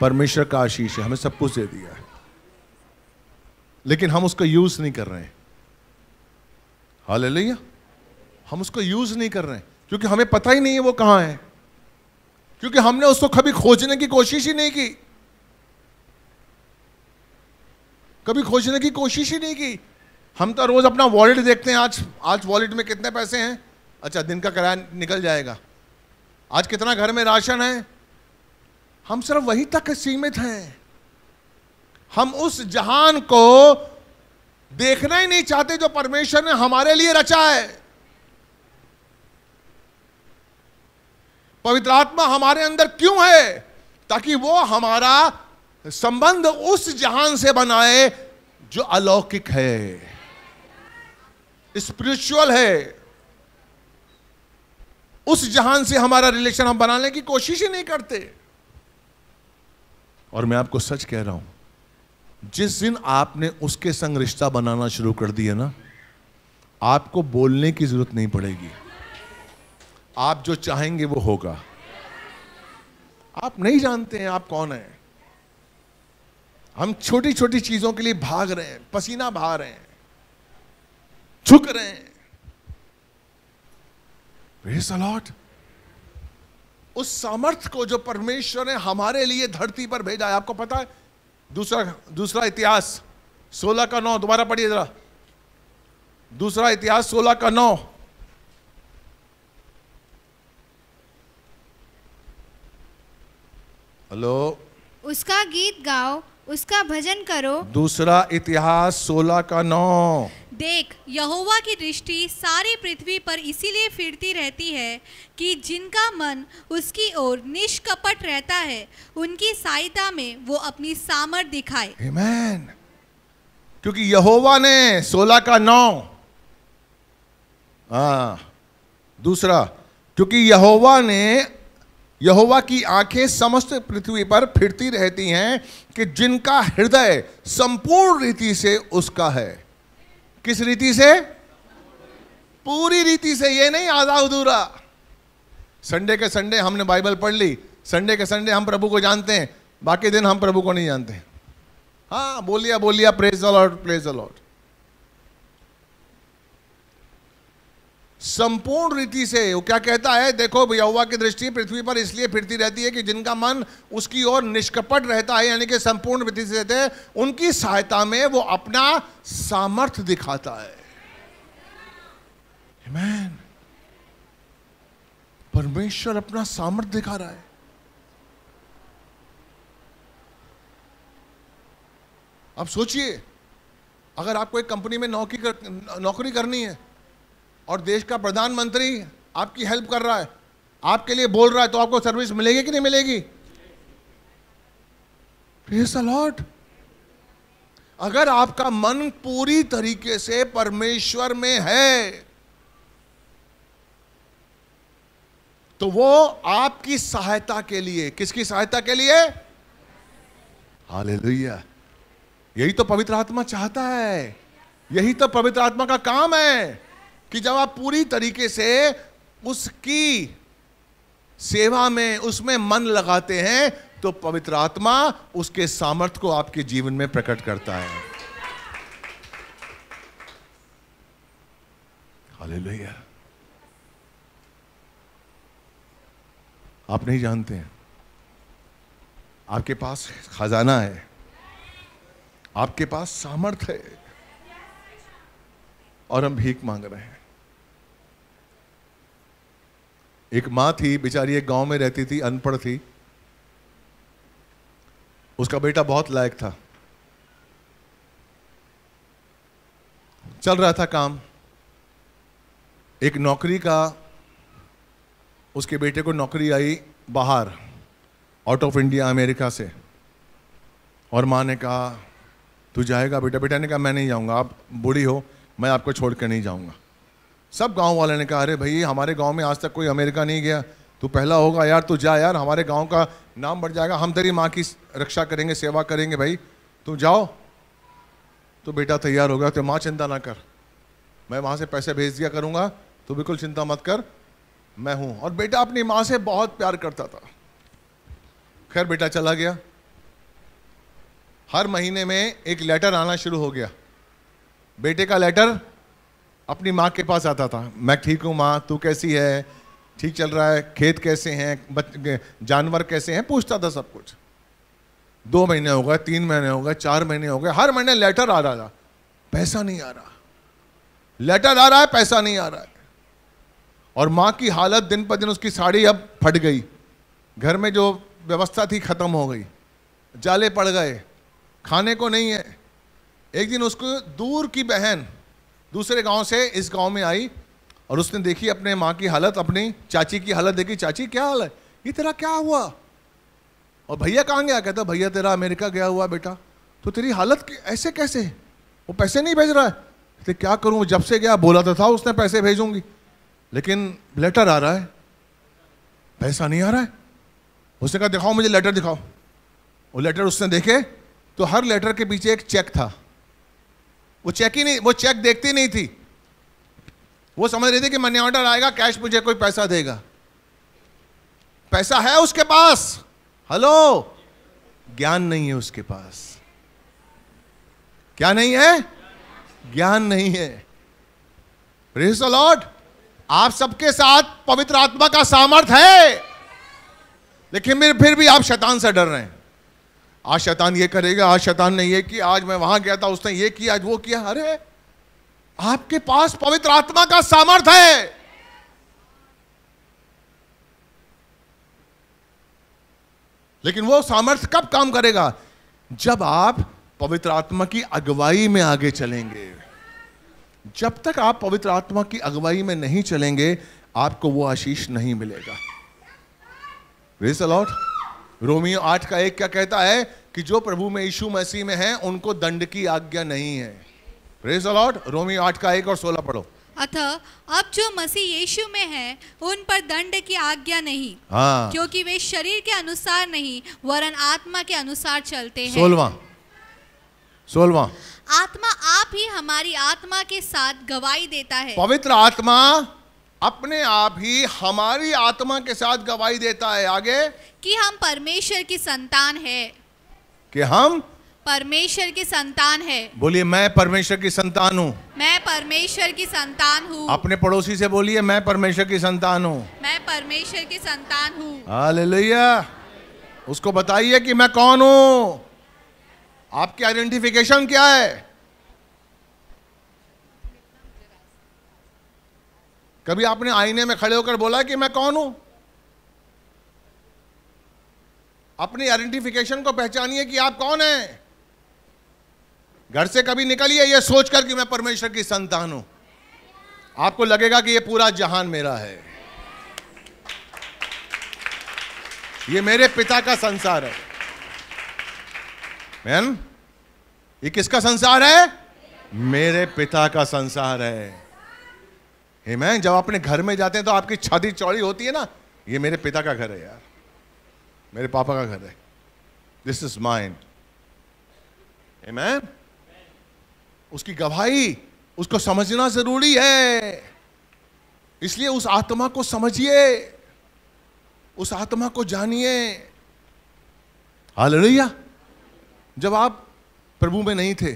परमेश्वर का आशीष है हमें सब कुछ दे दिया है लेकिन हम उसका यूज़ नहीं कर रहे हैं हाल हम उसको यूज़ नहीं कर रहे हैं क्योंकि हमें पता ही नहीं है वो कहाँ है क्योंकि हमने उसको कभी खोजने की कोशिश ही नहीं की कभी खोजने की कोशिश ही नहीं की हम तो रोज़ अपना वॉलेट देखते हैं आज आज वॉलेट में कितने पैसे हैं अच्छा दिन का किराया निकल जाएगा आज कितना घर में राशन है हम सिर्फ वही तक सीमित हैं हम उस जहान को देखना ही नहीं चाहते जो परमेश्वर ने हमारे लिए रचा है पवित्र आत्मा हमारे अंदर क्यों है ताकि वो हमारा संबंध उस जहान से बनाए जो अलौकिक है स्पिरिचुअल है उस जहान से हमारा रिलेशन हम बनाने की कोशिश ही नहीं करते और मैं आपको सच कह रहा हूं जिस दिन आपने उसके संग रिश्ता बनाना शुरू कर दिया ना आपको बोलने की जरूरत नहीं पड़ेगी आप जो चाहेंगे वो होगा आप नहीं जानते हैं आप कौन हैं हम छोटी छोटी चीजों के लिए भाग रहे हैं पसीना बहा रहे हैं झुक रहे हैं प्रेज उस सामर्थ को जो परमेश्वर ने हमारे लिए धरती पर भेजा है आपको पता है दूसरा दूसरा इतिहास सोलह का नौ दोबारा पढ़िए जरा दूसरा इतिहास सोलह का नौ हेलो उसका गीत गाओ उसका भजन करो दूसरा इतिहास सोलह का नौ देख यहोवा की दृष्टि सारी पृथ्वी पर इसीलिए फिरती रहती है कि जिनका मन उसकी ओर निष्कपट रहता है उनकी सहायता में वो अपनी सामर्थ दिखाए Amen. क्योंकि यहोवा ने सोलह का नौ हाँ दूसरा क्योंकि यहोवा ने यहोवा की आंखें समस्त पृथ्वी पर फिरती रहती हैं कि जिनका हृदय संपूर्ण रीति से उसका है किस रीति से पूरी रीति से ये नहीं आधा अधूरा संडे के संडे हमने बाइबल पढ़ ली संडे के संडे हम प्रभु को जानते हैं बाकी दिन हम प्रभु को नहीं जानते हाँ बोलिया बोलिया praise the Lord praise the Lord संपूर्ण रीति से वो क्या कहता है देखो यहुआ की दृष्टि पृथ्वी पर इसलिए फिरती रहती है कि जिनका मन उसकी ओर निष्कपट रहता है यानी कि संपूर्ण रीति से रहते हैं उनकी सहायता में वो अपना सामर्थ्य दिखाता है Amen. परमेश्वर अपना सामर्थ्य दिखा रहा है आप सोचिए अगर आपको एक कंपनी में नौकरी कर, नौकरी करनी है और देश का प्रधानमंत्री आपकी हेल्प कर रहा है आपके लिए बोल रहा है तो आपको सर्विस मिलेगी कि नहीं मिलेगी अलॉट अगर आपका मन पूरी तरीके से परमेश्वर में है तो वो आपकी सहायता के लिए किसकी सहायता के लिए हाले यही तो पवित्र आत्मा चाहता है यही तो पवित्र आत्मा का काम है कि जब आप पूरी तरीके से उसकी सेवा में उसमें मन लगाते हैं तो पवित्र आत्मा उसके सामर्थ्य को आपके जीवन में प्रकट करता है हालेलुया आप नहीं जानते हैं आपके पास खजाना है आपके पास सामर्थ है और हम भीख मांग रहे हैं एक माँ थी बेचारी एक गांव में रहती थी अनपढ़ थी उसका बेटा बहुत लायक था चल रहा था काम एक नौकरी का उसके बेटे को नौकरी आई बाहर आउट ऑफ इंडिया अमेरिका से और माँ ने कहा तू जाएगा बेटा बेटा ने कहा मैं नहीं जाऊँगा आप बूढ़ी हो मैं आपको छोड़ कर नहीं जाऊँगा सब गांव वाले ने कहा अरे भाई हमारे गांव में आज तक कोई अमेरिका नहीं गया तो पहला होगा यार तू जा यार हमारे गांव का नाम बढ़ जाएगा हम तेरी माँ की रक्षा करेंगे सेवा करेंगे भाई तू जाओ तो बेटा तैयार हो गया तो माँ चिंता ना कर मैं वहाँ से पैसे भेज दिया करूँगा तो बिल्कुल चिंता मत कर मैं हूँ और बेटा अपनी माँ से बहुत प्यार करता था खैर बेटा चला गया हर महीने में एक लेटर आना शुरू हो गया बेटे का लेटर अपनी माँ के पास आता था मैं ठीक हूँ माँ तू कैसी है ठीक चल रहा है खेत कैसे हैं जानवर कैसे हैं पूछता था सब कुछ दो महीने हो गए तीन महीने हो गए चार महीने हो गए हर महीने लेटर आ रहा था पैसा नहीं आ रहा लेटर आ रहा है पैसा नहीं आ रहा है और माँ की हालत दिन पर दिन उसकी साड़ी अब फट गई घर में जो व्यवस्था थी खत्म हो गई जाले पड़ गए खाने को नहीं है एक दिन उसको दूर की बहन दूसरे गांव से इस गांव में आई और उसने देखी अपने माँ की हालत अपनी चाची की हालत देखी चाची क्या हाल है ये तेरा क्या हुआ और भैया कहाँ गया कहता भैया तेरा अमेरिका गया हुआ बेटा तो तेरी हालत ऐसे कैसे वो पैसे नहीं भेज रहा है तो क्या करूँ जब से गया बोला तो था उसने पैसे भेजूंगी लेकिन लेटर आ रहा है पैसा नहीं आ रहा है उसने कहा दिखाओ मुझे लेटर दिखाओ वो लेटर उसने देखे तो हर लेटर के पीछे एक चेक था वो चेक ही नहीं वो चेक देखती नहीं थी वो समझ रही थी कि मनी ऑर्डर आएगा कैश मुझे कोई पैसा देगा पैसा है उसके पास हेलो ज्ञान नहीं है उसके पास क्या नहीं है ज्ञान नहीं है लॉर्ड आप सबके साथ पवित्र आत्मा का सामर्थ है लेकिन फिर भी आप शैतान से डर रहे हैं आज शैतान ये करेगा आज शैतान ने ये किया आज मैं वहां गया था उसने ये किया आज वो किया अरे आपके पास पवित्र आत्मा का सामर्थ है लेकिन वो सामर्थ्य कब काम करेगा जब आप पवित्र आत्मा की अगुवाई में आगे चलेंगे जब तक आप पवित्र आत्मा की अगुवाई में नहीं चलेंगे आपको वो आशीष नहीं मिलेगा रेस अलॉट रोमियो आठ का एक क्या कहता है कि जो प्रभु में यीशु मसीह में है उनको दंड की आज्ञा नहीं है प्रेज लॉर्ड रोमियो आठ का एक और सोलह पढ़ो अतः अब जो मसीह यीशु में है उन पर दंड की आज्ञा नहीं हाँ। क्योंकि वे शरीर के अनुसार नहीं वरन आत्मा के अनुसार चलते हैं सोलवा सोलवा आत्मा आप ही हमारी आत्मा के साथ गवाही देता है पवित्र आत्मा अपने आप ही हमारी आत्मा के साथ गवाही देता है आगे कि हम परमेश्वर की संतान है कि हम परमेश्वर की संतान है बोलिए मैं परमेश्वर की संतान हूँ मैं परमेश्वर की संतान हूँ अपने पड़ोसी से बोलिए मैं परमेश्वर की संतान हूँ मैं परमेश्वर की संतान हूँ उसको बताइए कि मैं कौन हूँ आपकी आइडेंटिफिकेशन क्या है कभी आपने आईने में खड़े होकर बोला कि मैं कौन हूं अपनी आइडेंटिफिकेशन को पहचानिए कि आप कौन हैं घर से कभी निकलिए यह सोचकर कि मैं परमेश्वर की संतान हूं आपको लगेगा कि यह पूरा जहान मेरा है ये मेरे पिता का संसार है मैन ये किसका संसार है मेरे पिता का संसार है हेमैन जब अपने घर में जाते हैं तो आपकी छाती चौड़ी होती है ना ये मेरे पिता का घर है यार मेरे पापा का घर है दिस इज माइंड हेमैन उसकी गवाही उसको समझना जरूरी है इसलिए उस आत्मा को समझिए उस आत्मा को जानिए हालेलुया जब आप प्रभु में नहीं थे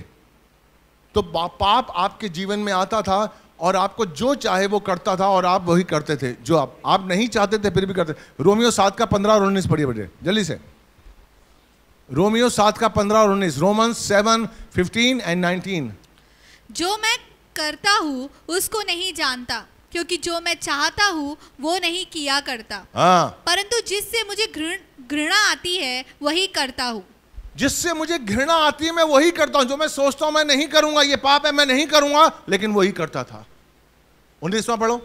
तो पाप आपके जीवन में आता था और आपको जो चाहे वो करता था और आप वही करते थे जो आप आप नहीं चाहते थे फिर भी करते रोमियो सात का पंद्रह और उन्नीस पढ़िए बढ़िए जल्दी से रोमियो सात का पंद्रह और उन्नीस Roman seven fifteen and nineteen जो मैं करता हूँ उसको नहीं जानता क्योंकि जो मैं चाहता हूँ वो नहीं किया करता हाँ। परंतु जिससे मुझे घृणा आती है वही करता हूँ जिससे मुझे घृणा आती है मैं वही करता हूं जो मैं सोचता हूं मैं नहीं करूंगा ये पाप है मैं नहीं करूंगा लेकिन वही करता था उन्नीसवा पढ़ो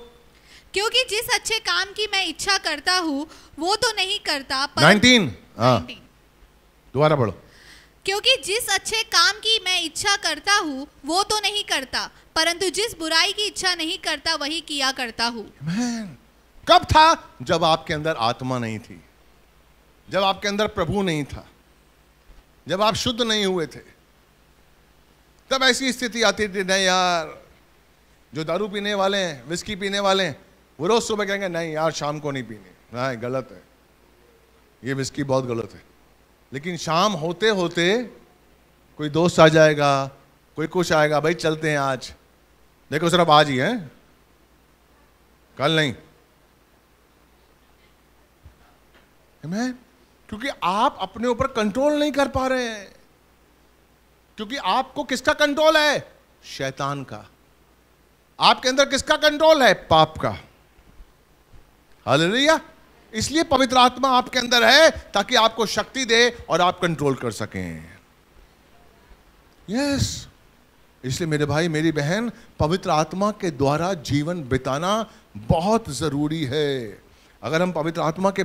क्योंकि जिस अच्छे काम की मैं इच्छा करता हूं वो तो नहीं करता पर... नाइनटीन हाँ। दोबारा पढ़ो क्योंकि जिस अच्छे काम की मैं इच्छा करता हूँ वो तो नहीं करता परंतु जिस बुराई की इच्छा नहीं करता वही किया करता हूँ कब था जब आपके अंदर आत्मा नहीं थी जब आपके अंदर प्रभु नहीं था जब आप शुद्ध नहीं हुए थे तब ऐसी स्थिति आती थी नहीं यार जो दारू पीने वाले हैं विस्की पीने वाले हैं वो रोज़ सुबह कहेंगे नहीं यार शाम को नहीं पीने नहीं गलत है ये विस्की बहुत गलत है लेकिन शाम होते होते कोई दोस्त आ जाएगा कोई कुछ आएगा भाई चलते हैं आज देखो सिर्फ आज ही है कल नहीं मैं क्योंकि आप अपने ऊपर कंट्रोल नहीं कर पा रहे हैं क्योंकि आपको किसका कंट्रोल है शैतान का आपके अंदर किसका कंट्रोल है पाप का हालेलुया इसलिए पवित्र आत्मा आपके अंदर है ताकि आपको शक्ति दे और आप कंट्रोल कर सकें यस इसलिए मेरे भाई मेरी बहन पवित्र आत्मा के द्वारा जीवन बिताना बहुत ज़रूरी है अगर हम पवित्र आत्मा के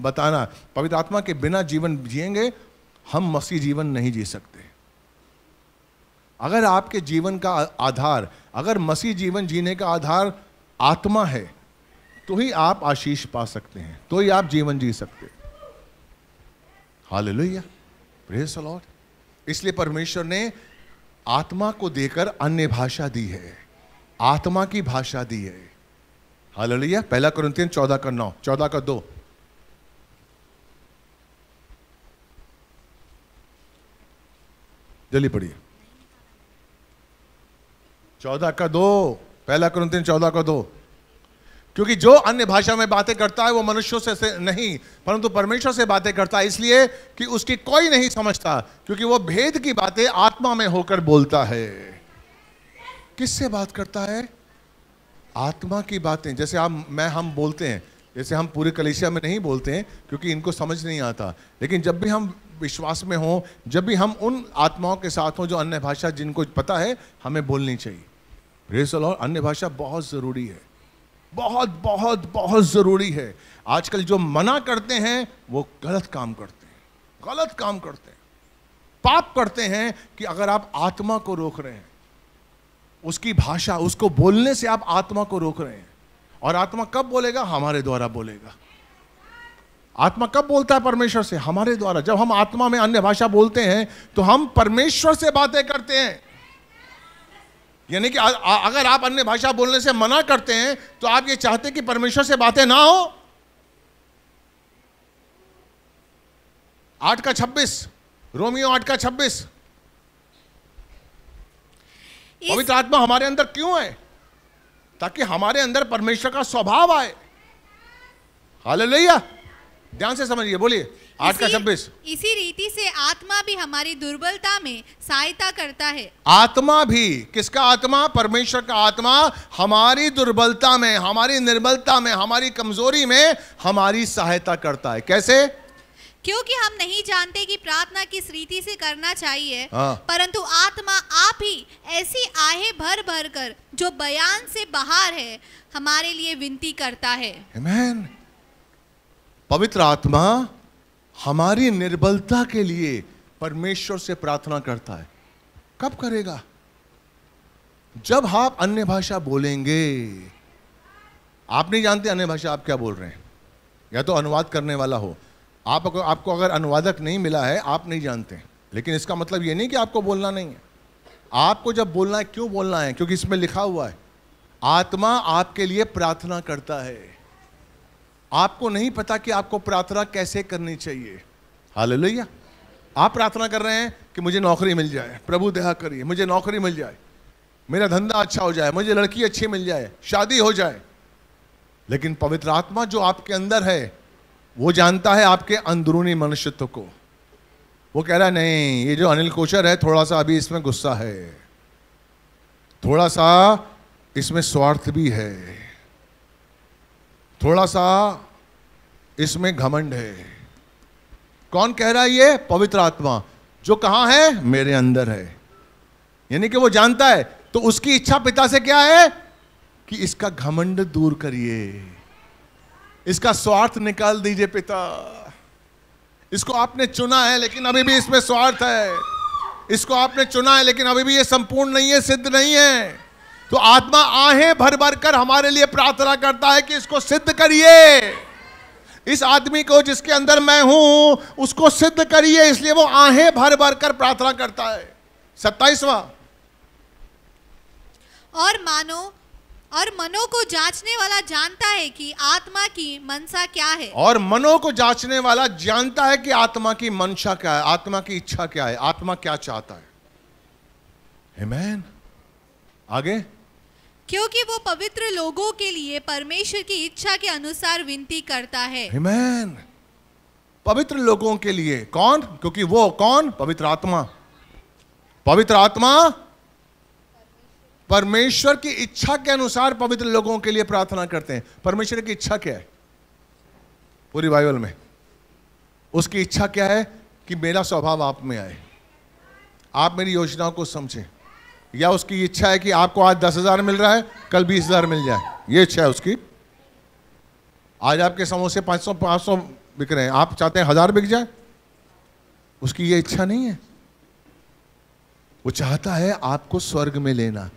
बताना पवित्र आत्मा के बिना जीवन जिएंगे हम मसीह जीवन नहीं जी सकते अगर आपके जीवन का आधार अगर मसीह जीवन जीने का आधार आत्मा है तो ही आप आशीष पा सकते हैं तो ही आप जीवन जी सकते हाल लोहिया प्रेस इसलिए परमेश्वर ने आत्मा को देकर अन्य भाषा दी है आत्मा की भाषा दी है हाल पहला करंतियन चौदह का नौ चौदह का दो जल्दी पढ़िए चौदह का दो पहला क्रंतिन चौदह का दो क्योंकि जो अन्य भाषा में बातें करता है वो मनुष्यों से, से नहीं परंतु परमेश्वर से बातें करता है इसलिए कि उसकी कोई नहीं समझता क्योंकि वो भेद की बातें आत्मा में होकर बोलता है किससे बात करता है आत्मा की बातें जैसे आप मैं हम बोलते हैं जैसे हम पूरे कलेशिया में नहीं बोलते हैं क्योंकि इनको समझ नहीं आता लेकिन जब भी हम विश्वास में हों जब भी हम उन आत्माओं के साथ हों जो अन्य भाषा जिनको पता है हमें बोलनी चाहिए प्रेस और अन्य भाषा बहुत ज़रूरी है बहुत बहुत बहुत ज़रूरी है आजकल जो मना करते हैं वो गलत काम करते हैं गलत काम करते हैं पाप करते हैं कि अगर आप आत्मा को रोक रहे हैं उसकी भाषा उसको बोलने से आप आत्मा को रोक रहे हैं और आत्मा कब बोलेगा हमारे द्वारा बोलेगा आत्मा कब बोलता है परमेश्वर से हमारे द्वारा जब हम आत्मा में अन्य भाषा बोलते हैं तो हम परमेश्वर से बातें करते हैं यानी कि अगर आप अन्य भाषा बोलने से मना करते हैं तो आप ये चाहते कि परमेश्वर से बातें ना हो आठ का छब्बीस रोमियो आठ का छब्बीस पवित्र आत्मा हमारे अंदर क्यों है ताकि हमारे अंदर परमेश्वर का स्वभाव आए हाल ध्यान से समझिए बोलिए आठ का छब्बीस इसी रीति से आत्मा भी हमारी दुर्बलता में सहायता करता है आत्मा भी किसका आत्मा परमेश्वर का आत्मा हमारी दुर्बलता में हमारी निर्बलता में हमारी कमजोरी में हमारी सहायता करता है कैसे क्योंकि हम नहीं जानते कि प्रार्थना किस रीति से करना चाहिए हाँ। परंतु आत्मा आप ही ऐसी आहे भर भर कर जो बयान से बाहर है हमारे लिए विनती करता है Amen. पवित्र आत्मा हमारी निर्बलता के लिए परमेश्वर से प्रार्थना करता है कब करेगा जब आप हाँ अन्य भाषा बोलेंगे आप नहीं जानते अन्य भाषा आप क्या बोल रहे हैं या तो अनुवाद करने वाला हो आप अगर आपको अगर अनुवादक नहीं मिला है आप नहीं जानते लेकिन इसका मतलब ये नहीं कि आपको बोलना नहीं है आपको जब बोलना है क्यों बोलना है क्योंकि इसमें लिखा हुआ है आत्मा आपके लिए प्रार्थना करता है आपको नहीं पता कि आपको प्रार्थना कैसे करनी चाहिए हाल आप प्रार्थना कर रहे हैं कि मुझे नौकरी मिल जाए प्रभु दया करिए मुझे नौकरी मिल जाए मेरा धंधा अच्छा हो जाए मुझे लड़की अच्छी मिल जाए शादी हो जाए लेकिन पवित्र आत्मा जो आपके अंदर है वो जानता है आपके अंदरूनी मनुष्यत्व को वो कह रहा है नहीं ये जो अनिल कोचर है थोड़ा सा अभी इसमें गुस्सा है थोड़ा सा इसमें स्वार्थ भी है थोड़ा सा इसमें घमंड है कौन कह रहा है ये पवित्र आत्मा जो कहां है मेरे अंदर है यानी कि वो जानता है तो उसकी इच्छा पिता से क्या है कि इसका घमंड दूर करिए इसका स्वार्थ निकाल दीजिए पिता इसको आपने चुना है लेकिन अभी भी इसमें स्वार्थ है इसको आपने चुना है लेकिन अभी भी ये संपूर्ण नहीं है सिद्ध नहीं है तो आत्मा आहें भर भर कर हमारे लिए प्रार्थना करता है कि इसको सिद्ध करिए इस आदमी को जिसके अंदर मैं हूं उसको सिद्ध करिए इसलिए वो आहें भर भर कर प्रार्थना करता है सत्ताईसवा और मानो और मनो को जांचने वाला जानता है कि आत्मा की मनसा क्या है और मनो को जांचने वाला जानता है कि आत्मा की मनसा क्या है आत्मा की इच्छा क्या है आत्मा क्या चाहता है Amen. आगे क्योंकि वो पवित्र लोगों के लिए परमेश्वर की इच्छा के अनुसार विनती करता है Amen. पवित्र लोगों के लिए कौन क्योंकि वो कौन पवित्र आत्मा पवित्र आत्मा परमेश्वर की इच्छा के अनुसार पवित्र लोगों के लिए प्रार्थना करते हैं परमेश्वर की इच्छा क्या है पूरी बाइबल में उसकी इच्छा क्या है कि मेरा स्वभाव आप में आए आप मेरी योजनाओं को समझें या उसकी इच्छा है कि आपको आज दस हज़ार मिल रहा है कल बीस हज़ार मिल जाए ये इच्छा है उसकी आज आपके समोसे पाँच सौ पाँच सौ बिक रहे हैं आप चाहते हैं हज़ार बिक जाए उसकी ये इच्छा नहीं है वो चाहता है आपको स्वर्ग में लेना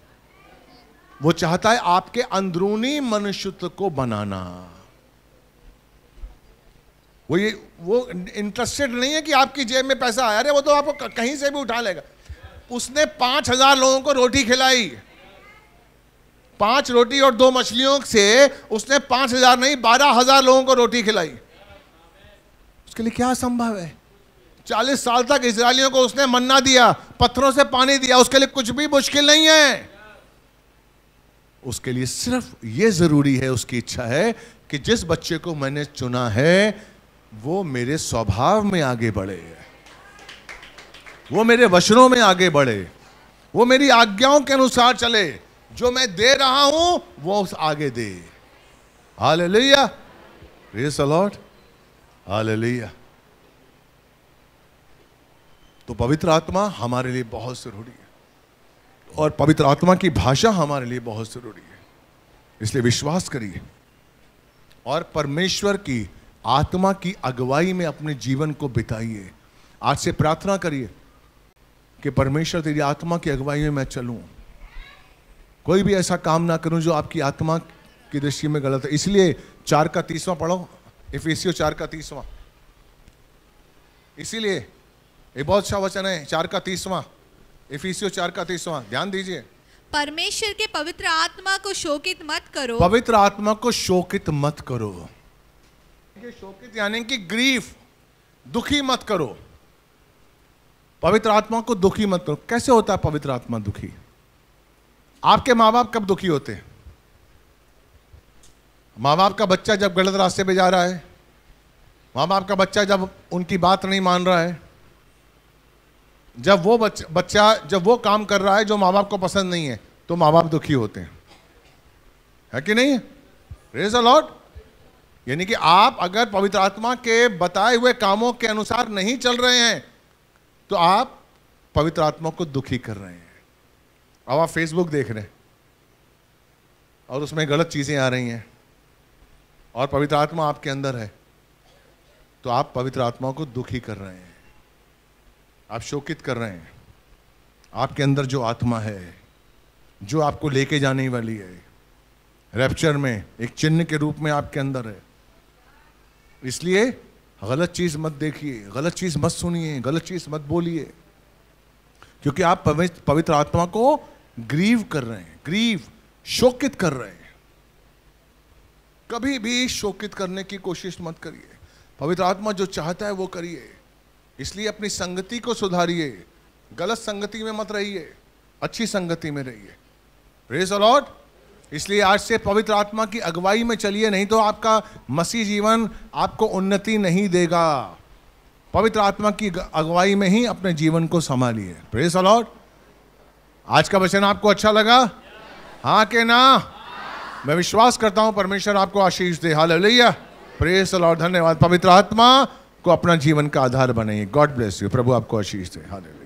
वो चाहता है आपके अंदरूनी मनुष्यत्व को बनाना वो ये वो इंटरेस्टेड नहीं है कि आपकी जेब में पैसा आया अरे वो तो आपको कहीं से भी उठा लेगा उसने पांच हजार लोगों को रोटी खिलाई पांच रोटी और दो मछलियों से उसने पांच हजार नहीं बारह हजार लोगों को रोटी खिलाई उसके लिए क्या संभव है चालीस साल तक इसराइलियों को उसने मन्ना दिया पत्थरों से पानी दिया उसके लिए कुछ भी मुश्किल नहीं है उसके लिए सिर्फ यह जरूरी है उसकी इच्छा है कि जिस बच्चे को मैंने चुना है वो मेरे स्वभाव में आगे बढ़े वो मेरे वचनों में आगे बढ़े वो मेरी आज्ञाओं के अनुसार चले जो मैं दे रहा हूं वो उस आगे दे हालेलुया प्रेज द लॉर्ड हाल तो पवित्र आत्मा हमारे लिए बहुत जरूरी है और पवित्र आत्मा की भाषा हमारे लिए बहुत जरूरी है इसलिए विश्वास करिए और परमेश्वर की आत्मा की अगुवाई में अपने जीवन को बिताइए आज से प्रार्थना करिए कि परमेश्वर तेरी आत्मा की अगुवाई में मैं चलूँ कोई भी ऐसा काम ना करूँ जो आपकी आत्मा की दृष्टि में गलत है इसलिए चार का तीसवां पढ़ो इफेसियो चार का तीसवां इसीलिए ये बहुत अच्छा वचन है चार का तीसवां इफिसियो चार का तीसवां ध्यान दीजिए परमेश्वर के पवित्र आत्मा को शोकित मत करो पवित्र आत्मा को शोकित मत करो शोकित यानी कि ग्रीफ दुखी मत करो पवित्र आत्मा को दुखी मत करो कैसे होता है पवित्र आत्मा दुखी आपके माँ बाप कब दुखी होते हैं माँ बाप का बच्चा जब गलत रास्ते पे जा रहा है माँ बाप का बच्चा जब उनकी बात नहीं मान रहा है जब वो बच्चा बच्चा जब वो काम कर रहा है जो माँ बाप को पसंद नहीं है तो माँ बाप दुखी होते हैं है कि नहीं रेज अ लॉट यानी कि आप अगर पवित्र आत्मा के बताए हुए कामों के अनुसार नहीं चल रहे हैं तो आप पवित्र आत्मा को दुखी कर रहे हैं अब आप फेसबुक देख रहे हैं और उसमें गलत चीज़ें आ रही हैं और पवित्र आत्मा आपके अंदर है तो आप पवित्र आत्मा को दुखी कर रहे हैं आप शोकित कर रहे हैं आपके अंदर जो आत्मा है जो आपको लेके जाने वाली है रैप्चर में एक चिन्ह के रूप में आपके अंदर है इसलिए गलत चीज़ मत देखिए गलत चीज़ मत सुनिए गलत चीज़ मत बोलिए क्योंकि आप पवित्र आत्मा को ग्रीव कर रहे हैं ग्रीव शोकित कर रहे हैं कभी भी शोकित करने की कोशिश मत करिए पवित्र आत्मा जो चाहता है वो करिए इसलिए अपनी संगति को सुधारिए गलत संगति में मत रहिए अच्छी संगति में रहिए रेज अलॉट इसलिए आज से पवित्र आत्मा की अगुवाई में चलिए नहीं तो आपका मसीह जीवन आपको उन्नति नहीं देगा पवित्र आत्मा की अगुवाई में ही अपने जीवन को संभालिए प्रेस अलॉट आज का वचन आपको अच्छा लगा हाँ के ना मैं विश्वास करता हूँ परमेश्वर आपको आशीष दे हाल लिया प्रेस अलॉट धन्यवाद पवित्र आत्मा को अपना जीवन का आधार बनाइए गॉड ब्लेस यू प्रभु आपको आशीष दे हाल